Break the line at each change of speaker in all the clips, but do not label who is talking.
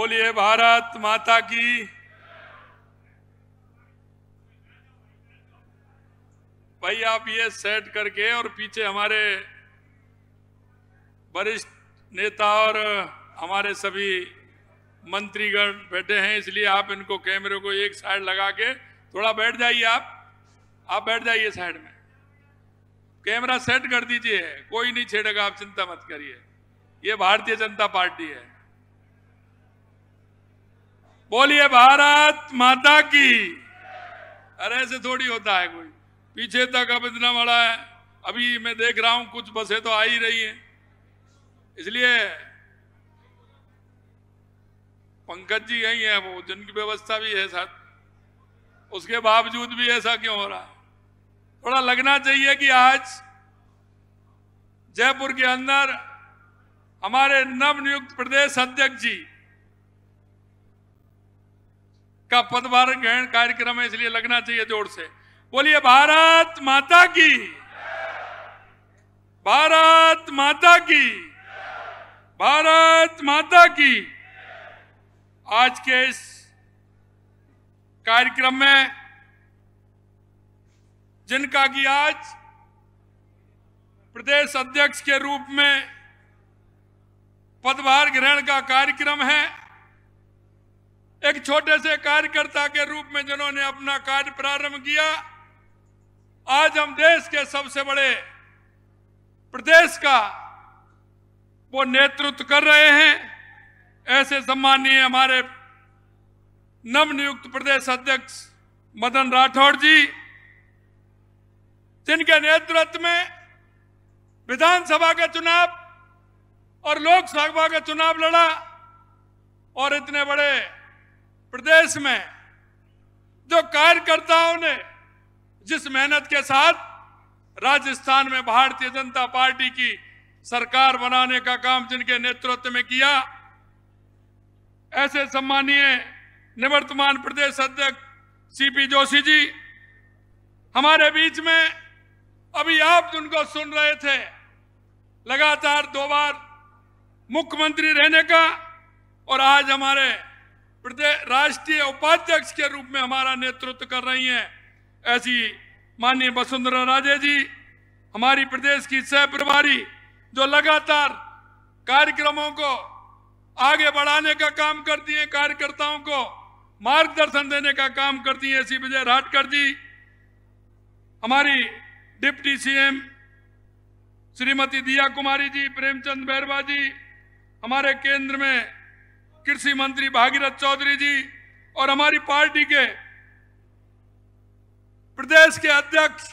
बोलिए भारत माता की भाई आप ये सेट करके और पीछे हमारे वरिष्ठ नेता और हमारे सभी मंत्रीगण बैठे हैं इसलिए आप इनको कैमरे को एक साइड लगा के थोड़ा बैठ जाइए आप आप बैठ जाइए साइड में कैमरा सेट कर दीजिए कोई नहीं छेड़ेगा आप चिंता मत करिए ये भारतीय जनता पार्टी है बोलिए भारत माता की अरे ऐसे थोड़ी होता है कोई पीछे तक अब इतना बड़ा है अभी मैं देख रहा हूं कुछ बसें तो आ ही रही हैं इसलिए पंकज जी यही है वो जिनकी व्यवस्था भी है साथ उसके बावजूद भी ऐसा क्यों हो रहा है थोड़ा लगना चाहिए कि आज जयपुर के अंदर हमारे नवनियुक्त प्रदेश अध्यक्ष जी का पदभार ग्रहण कार्यक्रम है इसलिए लगना चाहिए जोर से बोलिए भारत माता की भारत माता की भारत माता की आज के इस कार्यक्रम में जिनका की आज प्रदेश अध्यक्ष के रूप में पदभार ग्रहण का कार्यक्रम है एक छोटे से कार्यकर्ता के रूप में जिन्होंने अपना कार्य प्रारंभ किया आज हम देश के सबसे बड़े प्रदेश का वो नेतृत्व कर रहे हैं ऐसे सम्मानीय हमारे नवनियुक्त प्रदेश अध्यक्ष मदन राठौड़ जी जिनके नेतृत्व में विधानसभा का चुनाव और लोकसभा का चुनाव लड़ा और इतने बड़े प्रदेश में जो कार्यकर्ताओं ने जिस मेहनत के साथ राजस्थान में भारतीय जनता पार्टी की सरकार बनाने का काम जिनके नेतृत्व में किया ऐसे सम्मानीय निवर्तमान प्रदेश अध्यक्ष सीपी जोशी जी हमारे बीच में अभी आप जिनको सुन रहे थे लगातार दो बार मुख्यमंत्री रहने का और आज हमारे राष्ट्रीय उपाध्यक्ष के रूप में हमारा नेतृत्व कर रही हैं ऐसी माननीय वसुंधरा राजे जी हमारी प्रदेश की सह प्रभारी जो लगातार कार्यक्रमों को आगे बढ़ाने का काम करती हैं कार्यकर्ताओं को मार्गदर्शन देने का काम करती हैं ऐसी विजय राठकर जी हमारी डिप्टी सीएम श्रीमती दिया कुमारी जी प्रेमचंद बैरवा जी हमारे केंद्र में कृषि मंत्री भागीरथ चौधरी जी और हमारी पार्टी के प्रदेश के अध्यक्ष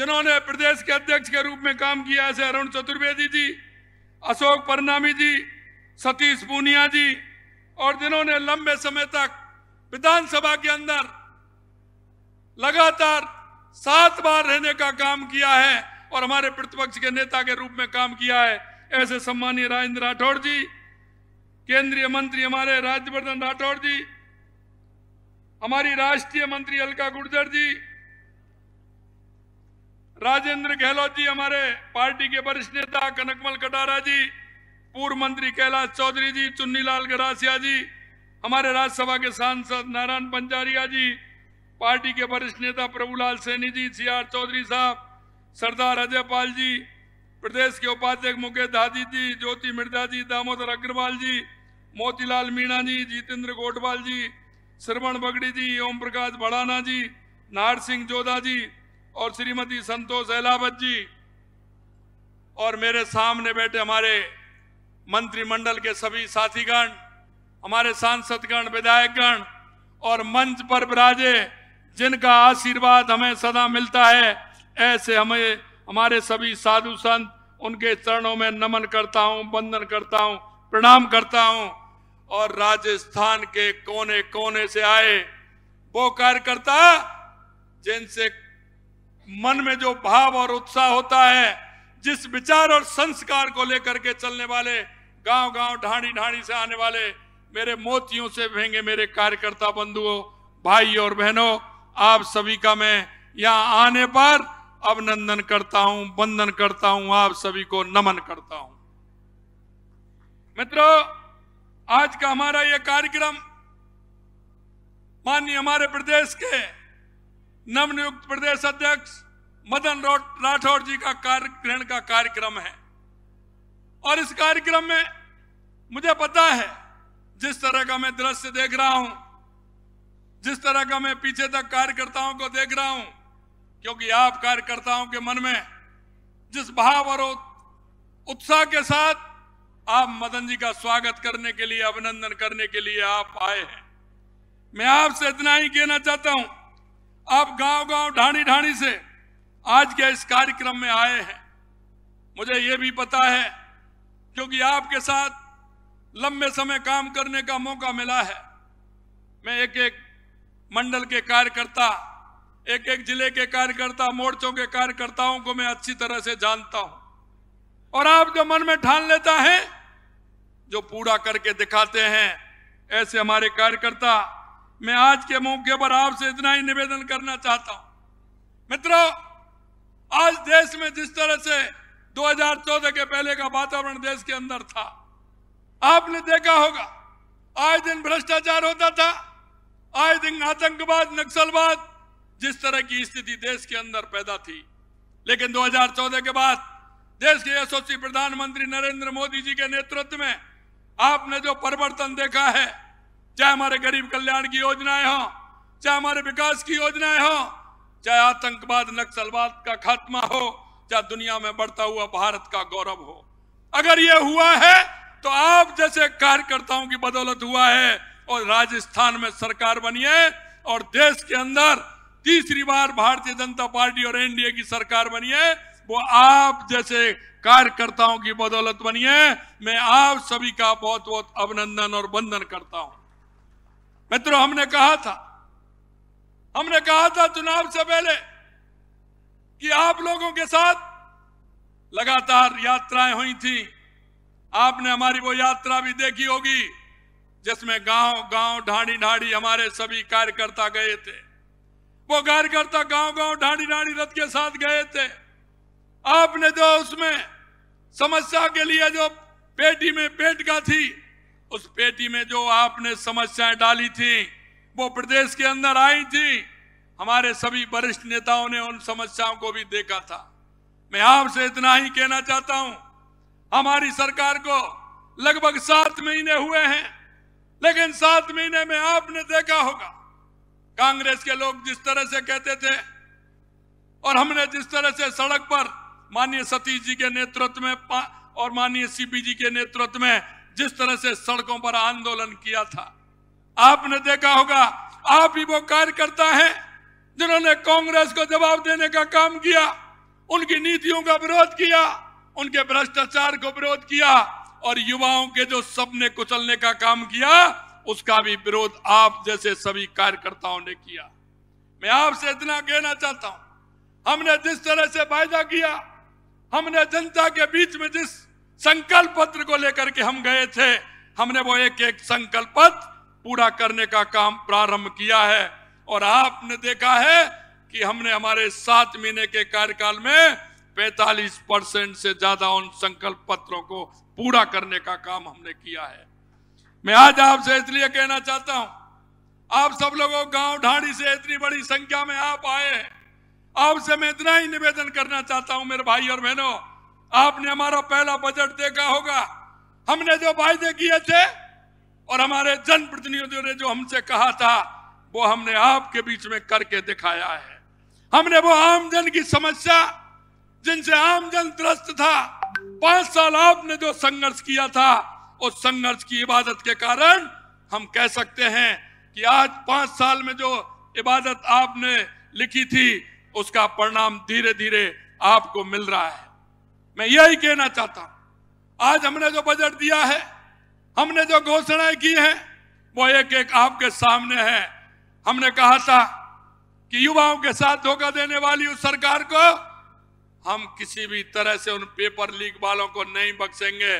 जिन्होंने प्रदेश के अध्यक्ष के रूप में काम किया ऐसे अरुण चतुर्वेदी जी अशोक परनामी जी सतीश पूनिया जी और जिन्होंने लंबे समय तक विधानसभा के अंदर लगातार सात बार रहने का काम किया है और हमारे प्रतिपक्ष के नेता के रूप में काम किया है ऐसे सम्मानीय राजेंद्र राठौड़ जी केंद्रीय मंत्री हमारे राज्यवर्धन राठौड़ जी हमारी राष्ट्रीय मंत्री अलका गुर्जर जी राजेंद्र गहलोत जी हमारे पार्टी के वरिष्ठ नेता कनकमल कटारा जी पूर्व मंत्री कैलाश चौधरी जी चुन्नीलाल गरासिया जी हमारे राज्यसभा के सांसद नारायण पंजारिया जी पार्टी के वरिष्ठ नेता प्रभुलाल सैनी जी सी आर चौधरी साहब सरदार अजय पाल जी प्रदेश के उपाध्यक्ष मुकेश दादी जी ज्योति मिर्जा जी दामोदर अग्रवाल जी मोतीलाल मीणा जी जितेंद्र गोटवाल जी श्रवण बगड़ी जी ओम प्रकाश भड़ाना जी नार सिंह जोधा जी और श्रीमती संतोष अहलावत जी और मेरे सामने बैठे हमारे मंत्रिमंडल के सभी साथीगण हमारे सांसदगण विधायकगण और मंच पर विराजे जिनका आशीर्वाद हमें सदा मिलता है ऐसे हमें हमारे सभी साधु संत उनके चरणों में नमन करता हूं वंदन करता हूं प्रणाम करता हूं और राजस्थान के कोने कोने से आए वो कार्यकर्ता जिनसे मन में जो भाव और उत्साह होता है जिस विचार और संस्कार को लेकर के चलने वाले गांव गांव ढाणी ढाणी से आने वाले मेरे मोतियों से भेंगे मेरे कार्यकर्ता बंधुओं भाई और बहनों आप सभी का मैं यहाँ आने पर अभिनंदन करता हूं वंदन करता हूं आप सभी को नमन करता हूं मित्रों आज का हमारा यह कार्यक्रम माननीय हमारे प्रदेश के नवनियुक्त प्रदेश अध्यक्ष मदन राठौर जी का कार्य ग्रहण का कार्यक्रम है और इस कार्यक्रम में मुझे पता है जिस तरह का मैं दृश्य देख रहा हूं जिस तरह का मैं पीछे तक कार्यकर्ताओं को देख रहा हूं क्योंकि आप कार्यकर्ताओं के मन में जिस भाव और उत्साह के साथ आप मदन जी का स्वागत करने के लिए अभिनंदन करने के लिए आप आए हैं मैं आपसे इतना ही कहना चाहता हूं आप गांव गांव ढाणी ढाणी से आज के इस कार्यक्रम में आए हैं मुझे ये भी पता है क्योंकि आपके साथ लंबे समय काम करने का मौका मिला है मैं एक एक मंडल के कार्यकर्ता एक एक जिले के कार्यकर्ता मोर्चों के कार्यकर्ताओं को मैं अच्छी तरह से जानता हूं और आप जो मन में ठान लेता है जो पूरा करके दिखाते हैं ऐसे हमारे कार्यकर्ता मैं आज के मौके पर आपसे इतना ही निवेदन करना चाहता हूं मित्रों आज देश में जिस तरह से 2014 के पहले का वातावरण देश के अंदर था आपने देखा होगा आए दिन भ्रष्टाचार होता था आए दिन आतंकवाद नक्सलवाद जिस तरह की स्थिति देश के अंदर पैदा थी लेकिन 2014 के बाद देश के यशस्वी प्रधानमंत्री नरेंद्र मोदी जी के नेतृत्व में आपने जो परिवर्तन देखा है चाहे हमारे गरीब कल्याण की योजनाएं हो चाहे हमारे विकास की योजनाएं हो चाहे आतंकवाद नक्सलवाद का खात्मा हो चाहे दुनिया में बढ़ता हुआ भारत का गौरव हो अगर ये हुआ है तो आप जैसे कार्यकर्ताओं की बदौलत हुआ है और राजस्थान में सरकार बनी है और देश के अंदर तीसरी बार भारतीय जनता पार्टी और एनडीए की सरकार बनी है वो आप जैसे कार्यकर्ताओं की बदौलत बनी है मैं आप सभी का बहुत बहुत अभिनंदन और वंदन करता हूं मित्रों हमने कहा था हमने कहा था चुनाव से पहले कि आप लोगों के साथ लगातार यात्राएं हुई थी आपने हमारी वो यात्रा भी देखी होगी जिसमें गांव गांव ढाणी ढाणी हमारे सभी कार्यकर्ता गए थे वो कार्यकर्ता गांव गांव ढाणी ढाणी रथ के साथ गए थे आपने जो उसमें समस्या के लिए जो पेटी में पेट का थी उस पेटी में जो आपने समस्याएं डाली थी वो प्रदेश के अंदर आई थी हमारे सभी वरिष्ठ नेताओं ने उन समस्याओं को भी देखा था मैं आपसे इतना ही कहना चाहता हूं हमारी सरकार को लगभग सात महीने हुए हैं लेकिन सात महीने में आपने देखा होगा कांग्रेस के लोग जिस तरह से कहते थे और हमने जिस तरह से सड़क पर माननीय सतीश जी के नेतृत्व में और माननीय सीपी जी के नेतृत्व में जिस तरह से सड़कों पर आंदोलन किया था आपने देखा होगा आप ही वो कार्यकर्ता हैं जिन्होंने कांग्रेस को जवाब देने का काम किया उनकी नीतियों का विरोध किया उनके भ्रष्टाचार को विरोध किया और युवाओं के जो सपने कुचलने का काम किया उसका भी विरोध आप जैसे सभी कार्यकर्ताओं ने किया मैं आपसे इतना कहना चाहता हूं हमने जिस तरह से वायदा किया हमने जनता के बीच में जिस संकल्प पत्र को लेकर के हम गए थे हमने वो एक एक संकल्प पत्र पूरा करने का काम प्रारंभ किया है और आपने देखा है कि हमने हमारे सात महीने के कार्यकाल में 45 परसेंट से ज्यादा उन संकल्प पत्रों को पूरा करने का काम हमने किया है मैं आज आपसे इसलिए कहना चाहता हूं आप सब लोगों गांव ढाणी से इतनी बड़ी संख्या में आप आए हैं आपसे मैं इतना ही निवेदन करना चाहता हूं मेरे भाई और बहनों आपने हमारा पहला बजट देखा होगा हमने जो वायदे किए थे और हमारे जनप्रतिनिधियों ने जो हमसे कहा था वो हमने आपके बीच में करके दिखाया है हमने वो आमजन की समस्या जिनसे आमजन त्रस्त था पांच साल आपने जो संघर्ष किया था उस संघर्ष की इबादत के कारण हम कह सकते हैं कि आज पांच साल में जो इबादत आपने लिखी थी उसका परिणाम धीरे धीरे आपको मिल रहा है मैं यही कहना चाहता हूं आज हमने जो बजट दिया है हमने जो घोषणाएं की है वो एक एक आपके सामने है हमने कहा था कि युवाओं के साथ धोखा देने वाली उस सरकार को हम किसी भी तरह से उन पेपर लीक वालों को नहीं बख्शेंगे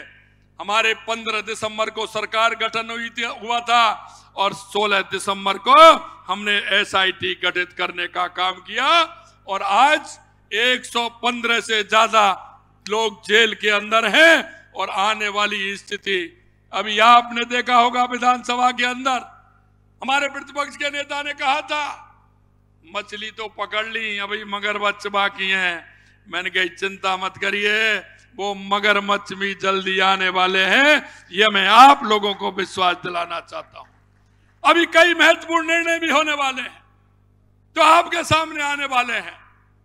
हमारे 15 दिसंबर को सरकार गठन हुई हुआ था और 16 दिसंबर को हमने एसआईटी गठित करने का काम किया और आज 115 से ज्यादा लोग जेल के अंदर हैं और आने वाली स्थिति अभी आपने देखा होगा विधानसभा के अंदर हमारे प्रतिपक्ष के नेता ने कहा था मछली तो पकड़ ली अभी मगरमच्छ बाकी हैं मैंने कही चिंता मत करिए वो मगरमच्छ भी जल्दी आने वाले हैं ये मैं आप लोगों को विश्वास दिलाना चाहता हूं अभी कई महत्वपूर्ण निर्णय भी होने वाले हैं जो आपके सामने आने वाले हैं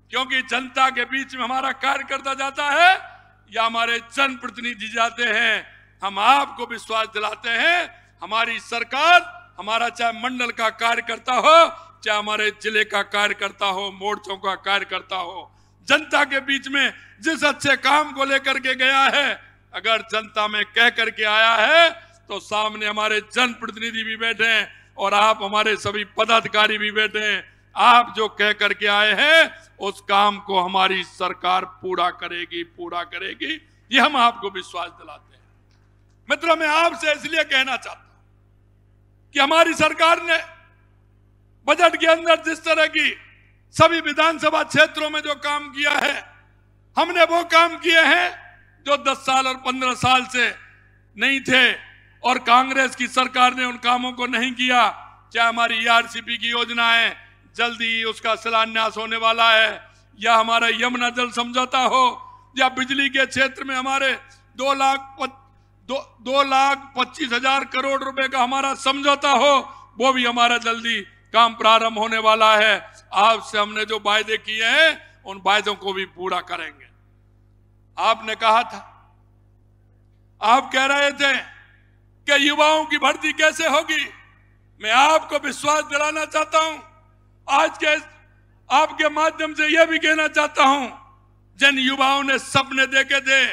क्योंकि जनता के बीच में हमारा कार्यकर्ता जाता है या हमारे जनप्रतिनिधि जाते हैं हम आपको विश्वास दिलाते हैं हमारी सरकार हमारा चाहे मंडल का कार्यकर्ता हो चाहे हमारे जिले का कार्यकर्ता हो मोर्चों का कार्यकर्ता हो जनता के बीच में जिस अच्छे काम को लेकर के गया है अगर जनता में कह करके आया है तो सामने हमारे जनप्रतिनिधि भी बैठे हैं और आप हमारे सभी पदाधिकारी भी बैठे हैं आप जो कह करके आए हैं उस काम को हमारी सरकार पूरा करेगी पूरा करेगी ये हम आपको विश्वास दिलाते हैं मित्रों मैं आपसे इसलिए कहना चाहता हूं कि हमारी सरकार ने बजट के अंदर जिस तरह की सभी विधानसभा क्षेत्रों में जो काम किया है हमने वो काम किए हैं जो 10 साल और 15 साल से नहीं थे और कांग्रेस की सरकार ने उन कामों को नहीं किया चाहे हमारी ईआरसीपी e की योजना है जल्दी उसका शिलान्यास होने वाला है या हमारा यमुना जल समझौता हो या बिजली के क्षेत्र में हमारे दो लाख दो, दो लाख पच्चीस हजार करोड़ रुपए का हमारा समझौता हो वो भी हमारा जल्दी काम प्रारंभ होने वाला है आपसे हमने जो वायदे किए हैं उन वायदों को भी पूरा करेंगे आपने कहा था आप कह रहे थे कि युवाओं की भर्ती कैसे होगी मैं आपको विश्वास दिलाना चाहता हूं आज के आपके माध्यम से यह भी कहना चाहता हूं जिन युवाओं ने सपने देखे थे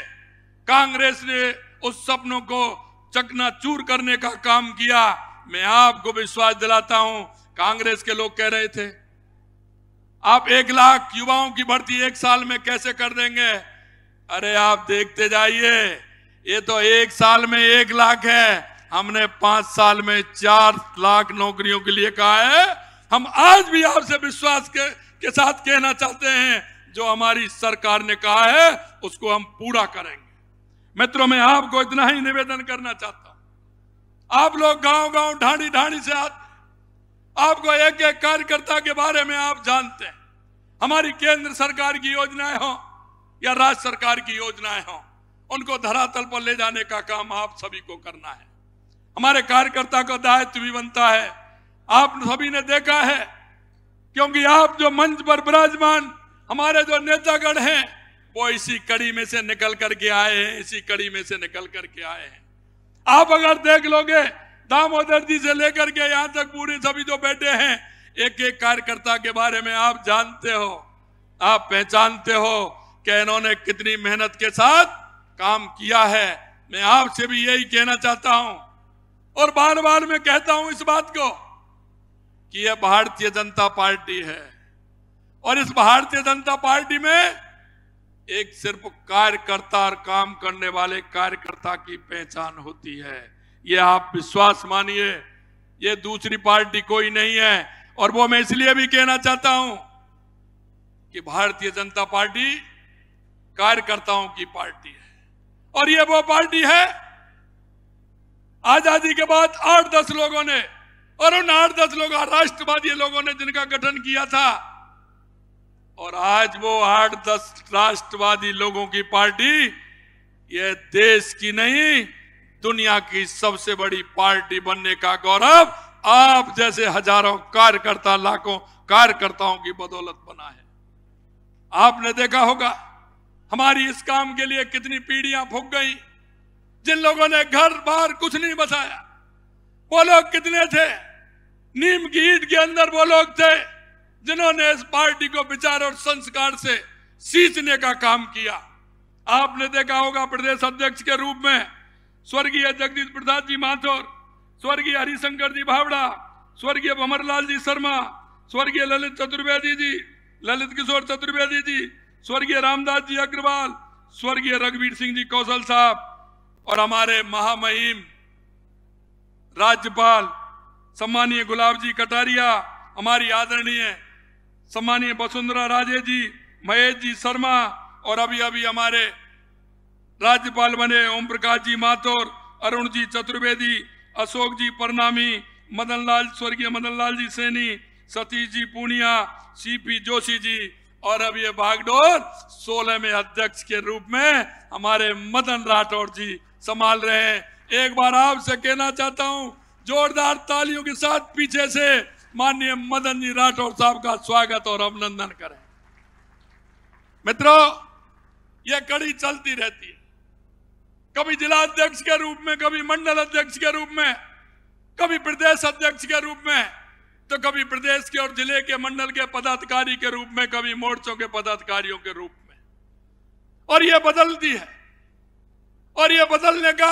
कांग्रेस ने उस सपनों को चकनाचूर करने का काम किया मैं आपको विश्वास दिलाता हूं कांग्रेस के लोग कह रहे थे आप एक लाख युवाओं की भर्ती एक साल में कैसे कर देंगे अरे आप देखते जाइए ये तो एक साल में एक लाख है हमने पांच साल में चार लाख नौकरियों के लिए कहा है हम आज भी आपसे विश्वास के, के साथ कहना चाहते हैं जो हमारी सरकार ने कहा है उसको हम पूरा करेंगे मित्रों में आपको इतना ही निवेदन करना चाहता हूं आप लोग गांव गांव ढाणी ढाणी से आते आपको एक एक कार्यकर्ता के बारे में आप जानते हैं हमारी केंद्र सरकार की योजनाएं हो या राज्य सरकार की योजनाएं हो उनको धरातल पर ले जाने का काम आप सभी को करना है हमारे कार्यकर्ता का दायित्व भी बनता है आप सभी ने देखा है क्योंकि आप जो मंच पर विराजमान हमारे जो नेतागण हैं वो इसी कड़ी में से निकल करके आए हैं इसी कड़ी में से निकल करके आए हैं आप अगर देख लोगे दामोदर जी से लेकर के यहां तक पूरे सभी जो बैठे हैं एक एक कार्यकर्ता के बारे में आप जानते हो आप पहचानते हो कि इन्होंने कितनी मेहनत के साथ काम किया है मैं आपसे भी यही कहना चाहता हूं और बार बार मैं कहता हूं इस बात को कि यह भारतीय जनता पार्टी है और इस भारतीय जनता पार्टी में एक सिर्फ कार्यकर्ता और काम करने वाले कार्यकर्ता की पहचान होती है ये आप विश्वास मानिए ये दूसरी पार्टी कोई नहीं है और वो मैं इसलिए भी कहना चाहता हूं कि भारतीय जनता पार्टी कार्यकर्ताओं की पार्टी है और ये वो पार्टी है आजादी के बाद आठ दस लोगों ने और उन आठ दस लोग राष्ट्रवादी लोगों ने जिनका गठन किया था और आज वो आठ दस राष्ट्रवादी लोगों की पार्टी ये देश की नहीं दुनिया की सबसे बड़ी पार्टी बनने का गौरव आप जैसे हजारों कार्यकर्ता लाखों कार्यकर्ताओं की बदौलत बना है आपने देखा होगा हमारी इस काम के लिए कितनी पीढ़ियां फूक गई जिन लोगों ने घर बार कुछ नहीं बसाया वो लोग कितने थे नीम की ईट के अंदर वो लोग थे जिन्होंने इस पार्टी को विचार और संस्कार से सींचने का काम किया आपने देखा होगा प्रदेश अध्यक्ष के रूप में स्वर्गीय जगदीश प्रसाद जी माथुर स्वर्गीय हरिशंकर जी भावड़ा स्वर्गीय भमरलाल जी शर्मा स्वर्गीय ललित चतुर्वेदी जी ललित किशोर चतुर्वेदी जी स्वर्गीय रामदास जी अग्रवाल स्वर्गीय रघुवीर सिंह जी कौशल साहब और हमारे महामहिम राज्यपाल सम्मानीय गुलाब जी कटारिया हमारी आदरणीय सम्मानीय वसुंधरा राजे जी महेश जी शर्मा और अभी अभी हमारे राज्यपाल बने ओम प्रकाश जी माथुर अरुण जी चतुर्वेदी अशोक जी परनामी मदन लाल स्वर्गीय मदन लाल जी सैनी सतीश जी पूनिया सीपी जोशी जी और अब ये बागडोर में अध्यक्ष के रूप में हमारे मदन राठौर जी संभाल रहे हैं एक बार आपसे कहना चाहता हूँ जोरदार तालियों के साथ पीछे से माननीय मदन जी राठौर साहब का स्वागत और अभिनंदन करें मित्रों ये कड़ी चलती रहती है कभी जिला अध्यक्ष के रूप में कभी मंडल अध्यक्ष के रूप में कभी प्रदेश अध्यक्ष के रूप में तो कभी प्रदेश के और जिले के मंडल के पदाधिकारी के रूप में कभी मोर्चों के पदाधिकारियों के रूप में और यह बदलती है और यह बदलने का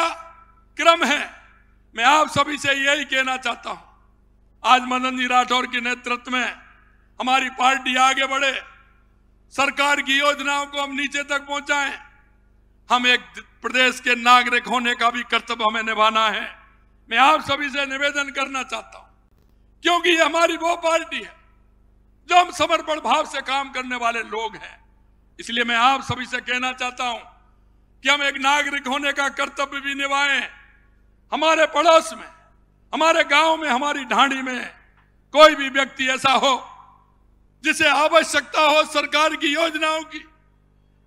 क्रम है मैं आप सभी से यही कहना चाहता हूं आज मदन जी राठौर के नेतृत्व में हमारी पार्टी आगे बढ़े सरकार की योजनाओं को हम नीचे तक पहुंचाएं हम एक प्रदेश के नागरिक होने का भी कर्तव्य हमें निभाना है मैं आप सभी से निवेदन करना चाहता हूं क्योंकि ये हमारी वो पार्टी है जो हम समर्पण भाव से काम करने वाले लोग हैं इसलिए मैं आप सभी से कहना चाहता हूं कि हम एक नागरिक होने का कर्तव्य भी निभाए हमारे पड़ोस में हमारे गांव में हमारी ढांडी में कोई भी व्यक्ति ऐसा हो जिसे आवश्यकता हो सरकार की योजनाओं की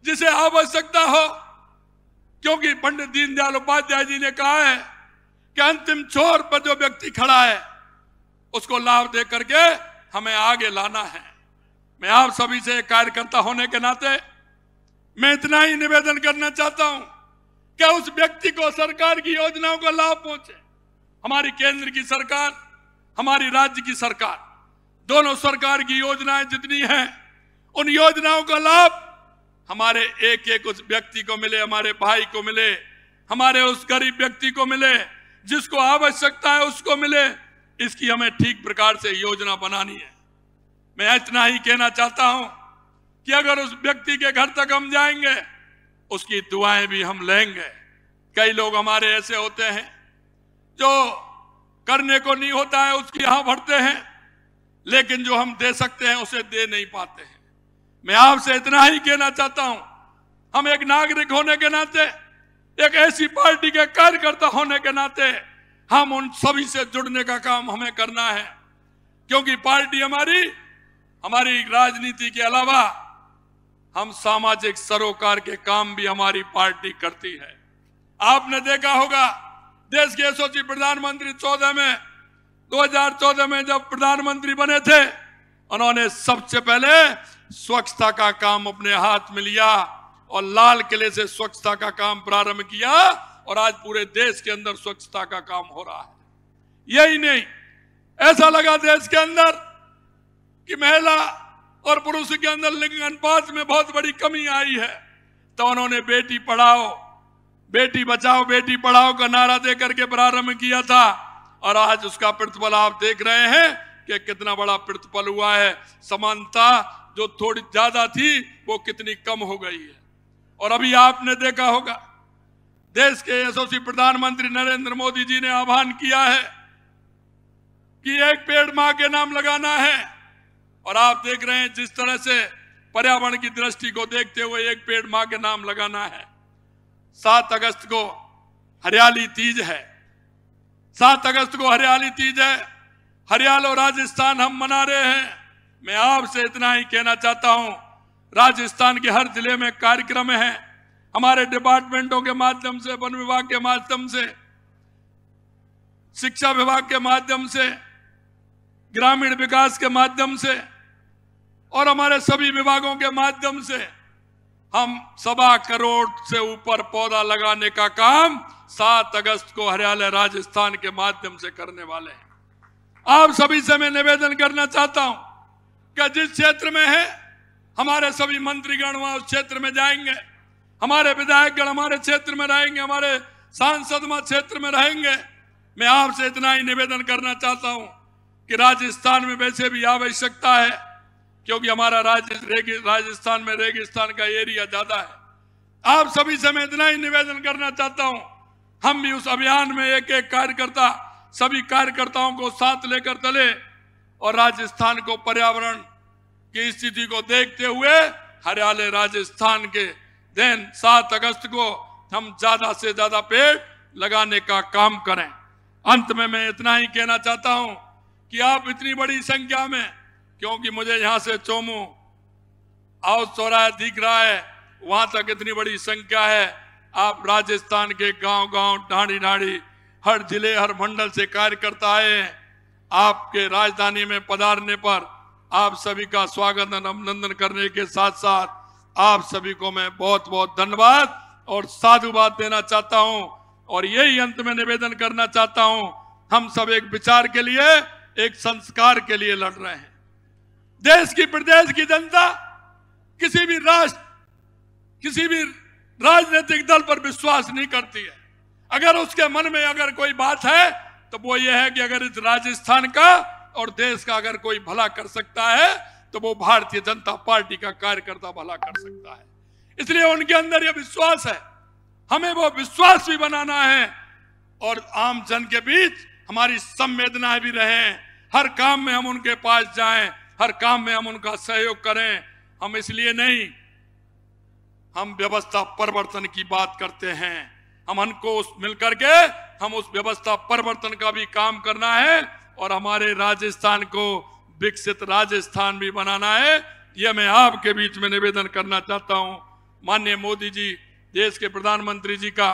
जिसे आवश्यकता हो क्योंकि पंडित दीनदयाल उपाध्याय जी ने कहा है कि अंतिम छोर पर जो व्यक्ति खड़ा है उसको लाभ दे करके हमें आगे लाना है मैं आप सभी से कार्यकर्ता होने के नाते मैं इतना ही निवेदन करना चाहता हूं कि उस व्यक्ति को सरकार की योजनाओं का लाभ पहुंचे हमारी केंद्र की सरकार हमारी राज्य की सरकार दोनों सरकार की योजनाएं जितनी हैं उन योजनाओं का लाभ हमारे एक एक उस व्यक्ति को मिले हमारे भाई को मिले हमारे उस गरीब व्यक्ति को मिले जिसको आवश्यकता है उसको मिले इसकी हमें ठीक प्रकार से योजना बनानी है मैं इतना ही कहना चाहता हूं कि अगर उस व्यक्ति के घर तक हम जाएंगे उसकी दुआएं भी हम लेंगे कई लोग हमारे ऐसे होते हैं जो करने को नहीं होता है उसकी यहां भरते हैं लेकिन जो हम दे सकते हैं उसे दे नहीं पाते हैं मैं आपसे इतना ही कहना चाहता हूं हम एक नागरिक होने के नाते एक ऐसी पार्टी के कार्यकर्ता होने के नाते हम उन सभी से जुड़ने का काम हमें करना है क्योंकि पार्टी हमारी हमारी राजनीति के अलावा हम सामाजिक सरोकार के काम भी हमारी पार्टी करती है आपने देखा होगा देश के सोची प्रधानमंत्री चौदह में 2014 में जब प्रधानमंत्री बने थे उन्होंने सबसे पहले स्वच्छता का काम अपने हाथ में लिया और लाल किले से स्वच्छता का काम प्रारंभ किया और आज पूरे देश के अंदर स्वच्छता का काम हो रहा है यही नहीं ऐसा लगा देश के अंदर कि महिला और पुरुष के अंदर लिंग अनुपात में बहुत बड़ी कमी आई है तो उन्होंने बेटी पढ़ाओ बेटी बचाओ बेटी पढ़ाओ का नारा दे करके प्रारंभ किया था और आज उसका प्रतिफल आप देख रहे हैं कि कितना बड़ा प्रतिफल हुआ है समानता जो थोड़ी ज्यादा थी वो कितनी कम हो गई है और अभी आपने देखा होगा देश के यशस्वी प्रधानमंत्री नरेंद्र मोदी जी ने आह्वान किया है कि एक पेड़ मां के नाम लगाना है और आप देख रहे हैं जिस तरह से पर्यावरण की दृष्टि को देखते हुए एक पेड़ मां के नाम लगाना है सात अगस्त को हरियाली तीज है सात अगस्त को हरियाली तीज है हरियाल और राजस्थान हम मना रहे हैं मैं आपसे इतना ही कहना चाहता हूं राजस्थान के हर जिले में कार्यक्रम है हमारे डिपार्टमेंटों के माध्यम से वन विभाग के माध्यम से शिक्षा विभाग के माध्यम से ग्रामीण विकास के माध्यम से और हमारे सभी विभागों के माध्यम से हम सवा करोड़ से ऊपर पौधा लगाने का काम 7 अगस्त को हरियाणा राजस्थान के माध्यम से करने वाले हैं आप सभी से मैं निवेदन करना चाहता हूं का जिस क्षेत्र में है हमारे सभी मंत्रीगण वहां उस क्षेत्र में जाएंगे हमारे विधायकगण हमारे क्षेत्र में रहेंगे हमारे सांसद वहां क्षेत्र में रहेंगे मैं आपसे इतना ही निवेदन करना चाहता हूं कि राजस्थान में वैसे भी आवश्यकता है क्योंकि हमारा राज्य राजस्थान में रेगिस्तान का एरिया ज्यादा है आप सभी से मैं इतना ही निवेदन करना चाहता हूं हम भी उस अभियान में एक एक कार्यकर्ता सभी कार्यकर्ताओं को साथ लेकर चले और राजस्थान को पर्यावरण की स्थिति को देखते हुए हरियाले राजस्थान के दिन सात अगस्त को हम ज्यादा से ज्यादा पेड़ लगाने का काम करें अंत में मैं इतना ही कहना चाहता हूं कि आप इतनी बड़ी संख्या में क्योंकि मुझे यहां से चोमू आउट चौरा दिख रहा है वहां तक इतनी बड़ी संख्या है आप राजस्थान के गांव गांव ढाणी ढाणी हर जिले हर मंडल से कार्यकर्ता आए हैं आपके राजधानी में पधारने पर आप सभी का स्वागत और अभिनंदन करने के साथ साथ आप सभी को मैं बहुत बहुत धन्यवाद और साधुवाद देना चाहता हूं और यही अंत में निवेदन करना चाहता हूं हम सब एक विचार के लिए एक संस्कार के लिए लड़ रहे हैं देश की प्रदेश की जनता किसी भी राष्ट्र किसी भी राजनीतिक दल पर विश्वास नहीं करती है अगर उसके मन में अगर कोई बात है तो वो ये है कि अगर इस राजस्थान का और देश का अगर कोई भला कर सकता है तो वो भारतीय जनता पार्टी का कार्यकर्ता भला कर सकता है इसलिए उनके अंदर यह विश्वास है हमें वो विश्वास भी बनाना है और आम जन के बीच हमारी संवेदनाएं भी रहे हर काम में हम उनके पास जाएं हर काम में हम उनका सहयोग करें हम इसलिए नहीं हम व्यवस्था परिवर्तन की बात करते हैं हम उनको मिलकर के हम उस व्यवस्था परिवर्तन का भी काम करना है और हमारे राजस्थान को विकसित राजस्थान भी बनाना है यह मैं आपके बीच में निवेदन करना चाहता हूं माननीय मोदी जी देश के प्रधानमंत्री जी का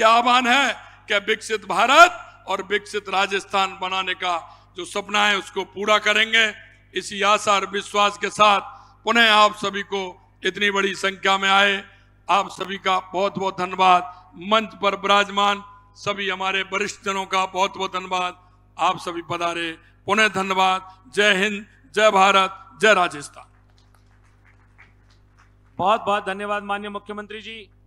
यह आह्वान है कि विकसित भारत और विकसित राजस्थान बनाने का जो सपना है उसको पूरा करेंगे इसी आशा और विश्वास के साथ पुनः आप सभी को इतनी बड़ी संख्या में आए आप सभी का बहुत बहुत धन्यवाद मंच पर विराजमान सभी हमारे वरिष्ठ जनों का बहुत बहुत धन्यवाद आप सभी पधारे पुनः धन्यवाद जय हिंद जय भारत जय राजस्थान बहुत बहुत धन्यवाद माननीय मुख्यमंत्री जी